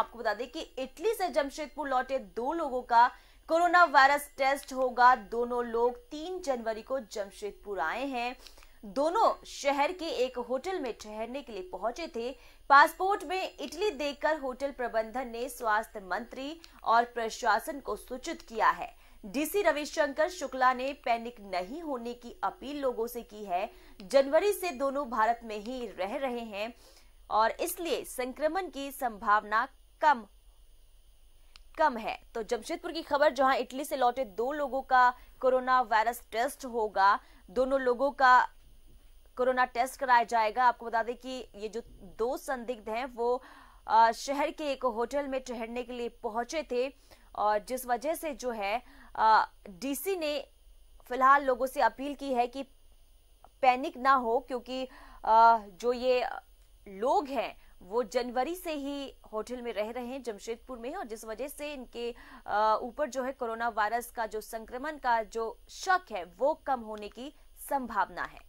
आपको बता दें कि इटली से जमशेदपुर लौटे दो लोगों का कोरोना वायरस टेस्ट होगा दोनों लोग तीन जनवरी को जमशेदपुर आए हैं दोनों शहर के एक होटल में ठहरने के लिए पहुंचे थे पासपोर्ट में इटली देखकर होटल प्रबंधन ने स्वास्थ्य मंत्री और प्रशासन को सूचित किया है डीसी रविशंकर शुक्ला ने पैनिक नहीं होने की अपील लोगों से की है जनवरी से दोनों भारत में ही रह रहे हैं और इसलिए संक्रमण की संभावना कम कम है तो जमशेदपुर की खबर जहां इटली से लौटे दो लोगों का कोरोना वायरस टेस्ट होगा दोनों लोगों का कोरोना टेस्ट कराया जाएगा आपको बता दें कि ये जो दो संदिग्ध हैं वो शहर के एक होटल में ठहरने के लिए पहुंचे थे और जिस वजह से जो है डीसी ने फिलहाल लोगों से अपील की है कि पैनिक ना हो क्योंकि जो ये लोग हैं वो जनवरी से ही होटल में रह रहे हैं जमशेदपुर में और जिस वजह से इनके ऊपर जो है कोरोना वायरस का जो संक्रमण का जो शक है वो कम होने की संभावना है